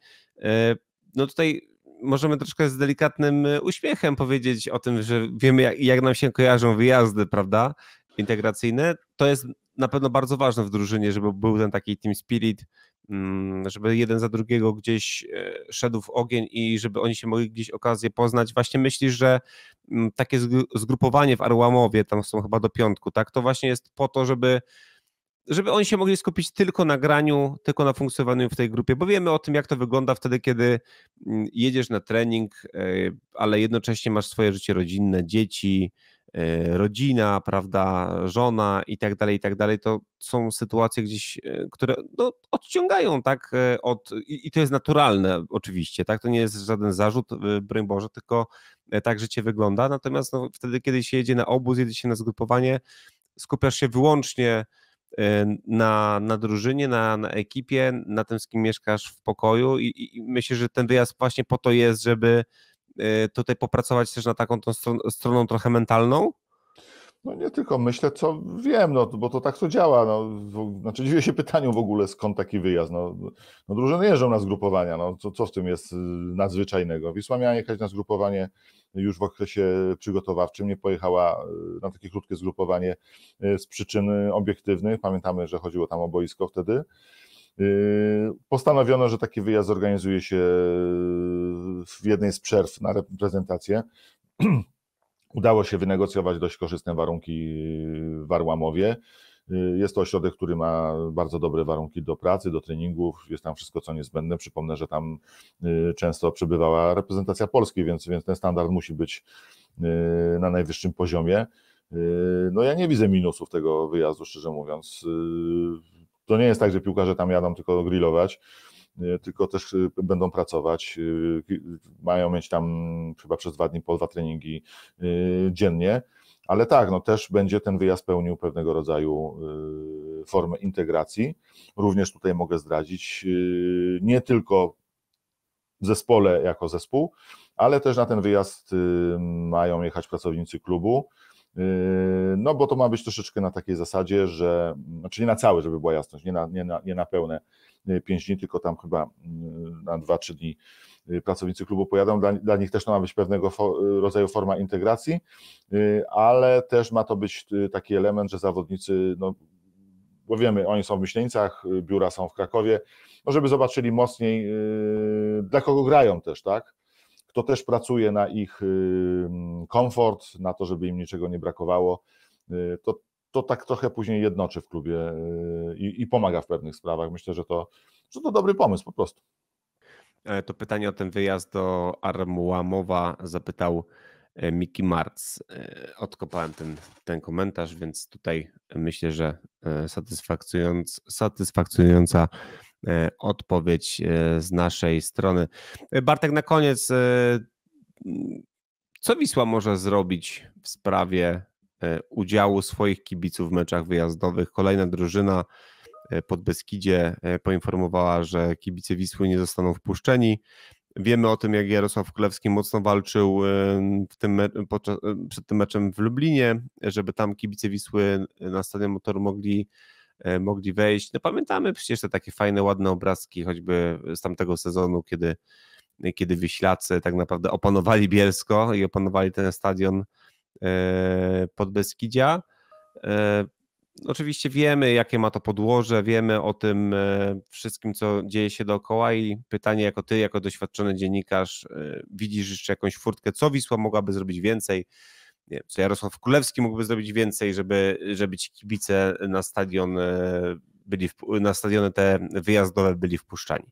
no tutaj możemy troszkę z delikatnym e, uśmiechem powiedzieć o tym, że wiemy, jak, jak nam się kojarzą wyjazdy, prawda? Integracyjne. To jest na pewno bardzo ważne w drużynie, żeby był ten taki team spirit, mm, żeby jeden za drugiego gdzieś e, szedł w ogień i żeby oni się mogli gdzieś okazję poznać. Właśnie myślisz, że mm, takie zgrupowanie w Arłamowie, tam są chyba do piątku, tak? To właśnie jest po to, żeby żeby oni się mogli skupić tylko na graniu, tylko na funkcjonowaniu w tej grupie, bo wiemy o tym, jak to wygląda wtedy, kiedy mm, jedziesz na trening, e, ale jednocześnie masz swoje życie rodzinne, dzieci, e, rodzina, prawda, żona i tak dalej, i tak dalej, to są sytuacje gdzieś, e, które no, odciągają, tak, od, i, to jest naturalne oczywiście, tak, to nie jest żaden zarzut, broń Boże, tylko tak życie wygląda, natomiast no, wtedy, kiedy się jedzie na obóz, jedzie się na zgrupowanie, skupiasz się wyłącznie Y, na, na drużynie, na, na ekipie, na tym, z kim mieszkasz w pokoju i, i myślę, że ten wyjazd właśnie po to jest, żeby y, tutaj popracować też na taką tą stron, stroną trochę mentalną?
No nie tylko myślę, co wiem, no, bo to tak to działa. No, w, znaczy dziwię się pytaniu w ogóle, skąd taki wyjazd. No, no drużyny jeżdżą na zgrupowania, no, co, co w tym jest y, nadzwyczajnego? Wisła miała jechać na zgrupowanie już w okresie przygotowawczym, nie pojechała e, na takie krótkie zgrupowanie e, z przyczyn e, obiektywnych. Pamiętamy, że chodziło tam o boisko wtedy. Postanowiono, że taki wyjazd zorganizuje się w jednej z przerw na reprezentację. (clears throat) Udało się wynegocjować dość korzystne warunki w Arłamowie. Y, jest to ośrodek, który ma bardzo dobre warunki do pracy, do treningów, jest tam wszystko co niezbędne. Przypomnę, że tam y, często przebywała reprezentacja Polski, więc, więc ten standard musi być y, na najwyższym poziomie. No ja nie widzę minusów tego wyjazdu, szczerze mówiąc. To nie jest tak, że piłkarze tam jadą tylko grillować, tylko też będą pracować. Mają mieć tam chyba przez dwa dni po dwa treningi dziennie ale tak, no też będzie ten wyjazd pełnił pewnego rodzaju y, formę integracji. Również tutaj mogę zdradzić, y, nie tylko w zespole jako zespół, ale też na ten wyjazd y, mają jechać pracownicy klubu. No, bo to ma być troszeczkę na takiej zasadzie, że, znaczy nie na całe, żeby była jasność, nie na, nie na, nie na pełne pięć dni, tylko tam chyba na dwa trzy dni Y, pracownicy klubu pojadą. Dla, dla nich też to ma być pewnego y, rodzaju forma integracji, y, ale też ma to być taki element, że zawodnicy, no, bo wiemy, oni są w Myślenicach, biura są w Krakowie, no żeby zobaczyli mocniej, dla kogo grają też, tak? Kto też pracuje na ich komfort, na to, żeby im niczego nie brakowało, to, to tak trochę później jednoczy w klubie i, i
pomaga w pewnych sprawach. Myślę, że to, że to dobry pomysł po prostu. E, to pytanie o ten wyjazd do Armuamowa zapytał e, Miki Marc. E, odkopałem ten, ten komentarz, więc tutaj myślę, że satysfakcjonująca odpowiedź z naszej strony. Bartek, na koniec, co Wisła może zrobić w sprawie udziału swoich kibiców w meczach wyjazdowych? Kolejna drużyna Podbeskidzie e, poinformowała, że kibice Wisły nie zostaną wpuszczeni. Wiemy o tym, jak Jarosław Kulewski mocno walczył e, w tym, podczas, e, przed tym meczem w Lublinie, żeby tam kibice Wisły na stadion motoru mogli, mogli wejść. No pamiętamy przecież te takie fajne, ładne obrazki, choćby z tamtego sezonu, kiedy, kiedy Wiślacy tak naprawdę opanowali Bielsko i opanowali ten stadion pod Beskidzia oczywiście wiemy, jakie ma to podłoże, wiemy o tym e, wszystkim, co dzieje się dookoła i pytanie, jako ty, jako doświadczony dziennikarz, e, widzisz jeszcze jakąś furtkę, co Wisła mogłaby zrobić więcej, nie, co Jarosław Kulewski mógłby zrobić więcej, żeby, żeby ci kibice na stadion e, byli, w, na stadiony te wyjazdowe byli wpuszczani.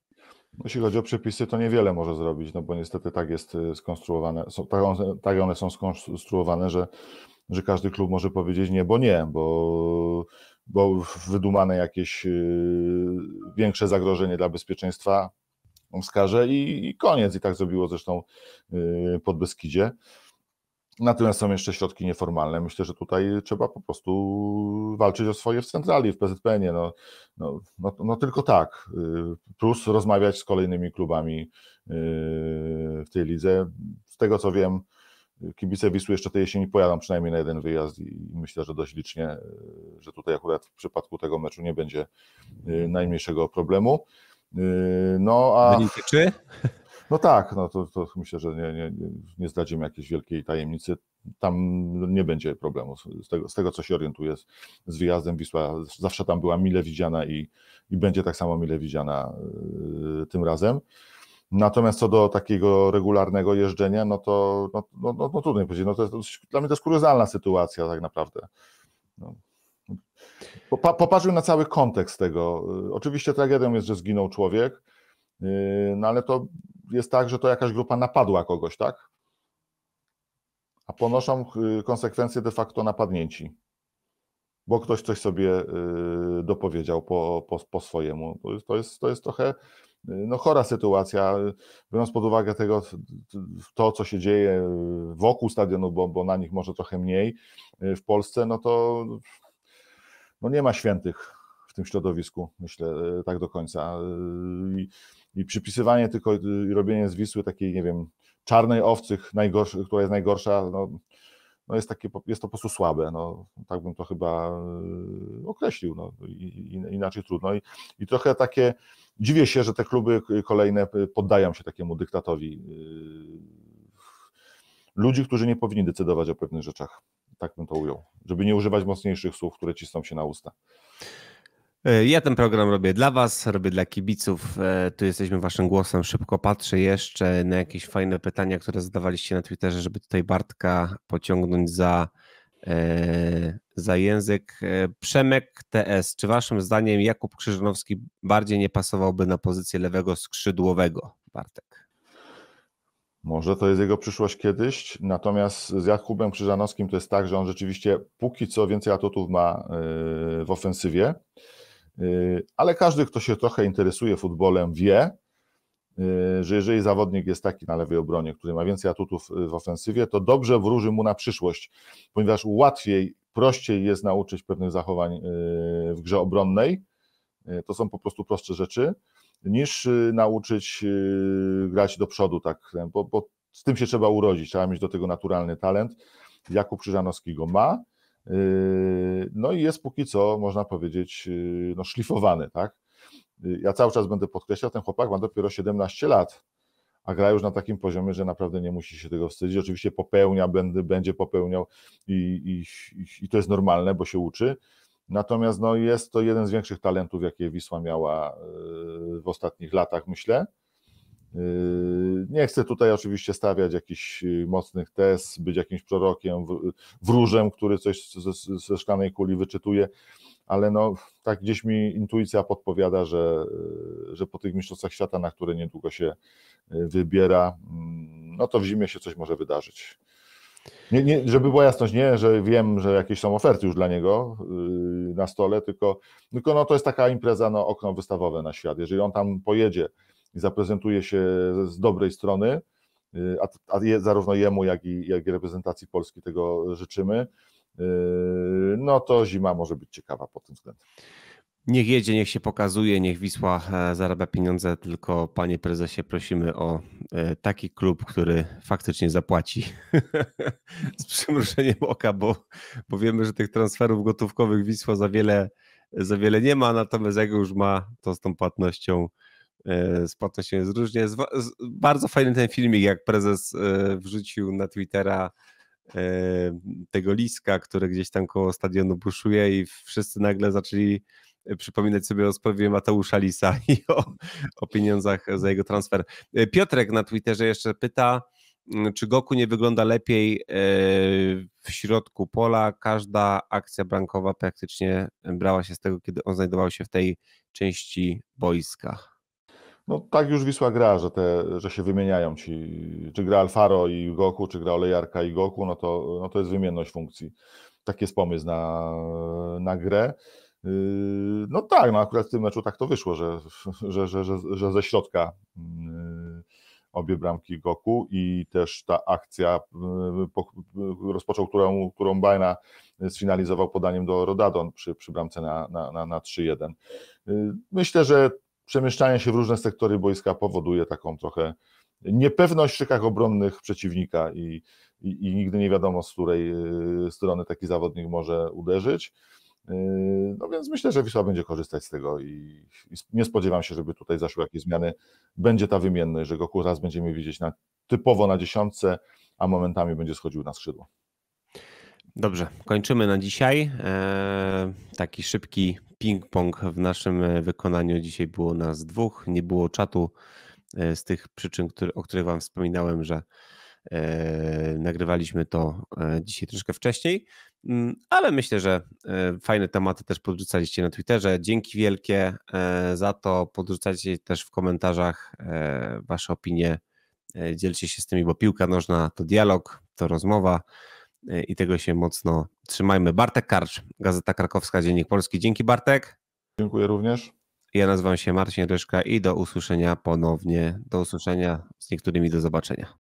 Jeśli chodzi o przepisy, to niewiele może zrobić,
no bo niestety tak jest skonstruowane, tak, tak one są skonstruowane, że że każdy klub może powiedzieć nie, bo nie, bo, bo wydumane jakieś y, większe zagrożenie dla bezpieczeństwa wskaże i, i koniec. I tak zrobiło zresztą y, pod Beskidzie. Natomiast są jeszcze środki nieformalne. Myślę, że tutaj trzeba po prostu walczyć o swoje w centrali, w PZPN-ie. No, no, no, no, tylko tak. Y, plus rozmawiać z kolejnymi klubami w tej lidze. Z tego co wiem, kibice Wisły jeszcze tej jesieni pojadą przynajmniej na jeden wyjazd i myślę, że dość licznie, e, że tutaj akurat w przypadku tego meczu nie będzie e, najmniejszego problemu. E, no a... Wynik czy? No tak, no to, to myślę, że nie, nie, nie zdradzimy jakiejś wielkiej tajemnicy. Tam nie będzie problemu. Z tego, z tego co się orientuję z, z wyjazdem Wisła, zawsze tam była mile widziana i, i będzie tak samo mile widziana tym razem. Natomiast co do takiego regularnego jeżdżenia, no to no, no, no, no trudno powiedzieć. No to jest, dosyć, dla mnie to jest kuriozalna sytuacja tak naprawdę. No. Popatrzmy na cały kontekst tego. Y, oczywiście tragedią jest, że zginął człowiek, y, no ale to jest tak, że to jakaś grupa napadła kogoś, tak? A ponoszą y, konsekwencje de facto napadnięci, bo ktoś coś sobie dopowiedział po, po, po swojemu. To jest, to jest, to jest trochę no, chora sytuacja, biorąc pod uwagę tego, to, co się dzieje wokół stadionu, bo, bo na nich może trochę mniej y, w Polsce, no to no nie ma świętych w tym środowisku, myślę, y, tak do końca. Y, I, i przypisywanie tylko i robienie z Wisły takiej, nie wiem, czarnej owcy, która jest najgorsza, no, no jest, takie, jest to po prostu słabe. No, tak bym to chyba e, określił. No, inaczej trudno. I, I trochę takie dziwię się, że te kluby e, kolejne poddają się takiemu dyktatowi e, ludzi, którzy nie powinni decydować o pewnych rzeczach. Tak bym to ujął. Żeby nie używać mocniejszych słów, które cisną się na usta.
E, ja ten program robię dla Was, robię dla kibiców. E, tu jesteśmy Waszym głosem. Szybko patrzę jeszcze na jakieś fajne pytania, które zadawaliście na Twitterze, żeby tutaj Bartka pociągnąć za, e, za język. Przemek TS, czy Waszym zdaniem Jakub Krzyżanowski bardziej nie pasowałby na pozycję lewego skrzydłowego? Bartek.
Może to jest jego przyszłość kiedyś, natomiast z Jakubem Krzyżanowskim to jest tak, że on rzeczywiście póki co więcej atutów ma w ofensywie. Y, ale każdy, kto się trochę interesuje futbolem, wie, y, że jeżeli zawodnik jest taki na lewej obronie, który ma więcej atutów y, w ofensywie, to dobrze wróży mu na przyszłość, ponieważ łatwiej, prościej jest nauczyć pewnych zachowań w grze obronnej. To są po prostu prostsze rzeczy, niż nauczyć grać do przodu, tak, bo, bo z tym się trzeba urodzić, trzeba mieć do tego naturalny talent. Jakub Krzyżanowski go ma, Yy, no i jest póki co, można powiedzieć, yy, no, szlifowany, tak? Yy, ja cały czas będę podkreślał, ten chłopak ma dopiero 17 lat, a gra już na takim poziomie, że naprawdę nie musi się tego wstydzić. Oczywiście popełnia, będzie, będzie popełniał i, i, i to jest normalne, bo się uczy. Natomiast no, jest to jeden z większych talentów, jakie Wisła miała w ostatnich latach, myślę. Yy, nie chcę tutaj oczywiście stawiać jakichś yy, mocnych tez, być jakimś prorokiem, wróżem, który coś ze, ze szklanej kuli wyczytuje, ale no, tak gdzieś mi intuicja podpowiada, że, yy, że po tych mistrzostwach świata, na które niedługo się wybiera, mm, no to w zimie się coś może wydarzyć. Nie, nie, żeby była jasność, nie, że wiem, że jakieś są oferty już dla niego na stole, tylko, tylko no, to jest taka impreza, no, okno wystawowe na świat. Jeżeli on tam pojedzie, i zaprezentuje się z dobrej strony, y, a, a je, zarówno jemu, jak i, jak i reprezentacji Polski tego życzymy, y, no to zima może być ciekawa pod tym względem.
Niech jedzie, niech się pokazuje, niech Wisła e, zarabia pieniądze, tylko panie prezesie prosimy o e, taki klub, który faktycznie zapłaci (laughs) z przymrużeniem oka, bo, bo wiemy, że tych transferów gotówkowych Wisła za wiele, za wiele nie ma, natomiast jak już ma, to z tą płatnością E, spotka się z różnie. Bardzo fajny ten filmik, jak prezes e, wrzucił na Twittera e, tego liska, który gdzieś tam koło stadionu buszuje i wszyscy nagle zaczęli przypominać sobie o sprawie Mateusza Lisa (laughs) i o, o pieniądzach za jego transfer. Piotrek na Twitterze jeszcze pyta, czy Goku nie wygląda lepiej w środku pola? Każda akcja brankowa praktycznie brała się z tego, kiedy on znajdował się w tej części boiska.
No tak już Wisła gra, że, te, że się wymieniają ci, czy gra Alfaro i Goku, czy gra Olejarka i Goku, no to, no to jest wymienność funkcji. Taki jest pomysł na, na grę. Yy, no tak, no akurat w tym meczu tak to wyszło, że, że, że, że, że ze środka yy, obie bramki Goku i też ta akcja yy, rozpoczął, którą, którą Bajna sfinalizował podaniem do Rodadon przy, przy bramce na, na, na, 3-1. Myślę, że przemieszczania się w różne sektory boiska powoduje taką trochę niepewność w szykach obronnych przeciwnika i, i, i, nigdy nie wiadomo, z której y, strony taki zawodnik może uderzyć. Y, no więc myślę, że Wisła będzie korzystać z tego i, i nie spodziewam się, żeby tutaj zaszły jakieś zmiany. Będzie ta wymienność, że go raz będziemy widzieć na, typowo na dziesiątce, a momentami będzie schodził na skrzydło.
Dobrze, kończymy na dzisiaj. E, taki szybki ping-pong w naszym e, wykonaniu. Dzisiaj było nas dwóch. Nie było czatu e, z tych przyczyn, o których Wam wspominałem, że nagrywaliśmy to dzisiaj troszkę wcześniej, mm, ale myślę, że fajne tematy też podrzucaliście na Twitterze. Dzięki wielkie za to. Podrzucajcie też w komentarzach Wasze opinie. Dzielcie się z tymi, bo piłka nożna to dialog, to rozmowa. E, i tego się mocno trzymajmy. Bartek Karcz, Gazeta Krakowska, Dziennik Polski. Dzięki Bartek. Dziękuję również. Ja nazywam się Marcin Ryszka i do usłyszenia ponownie. Do usłyszenia z niektórymi do zobaczenia.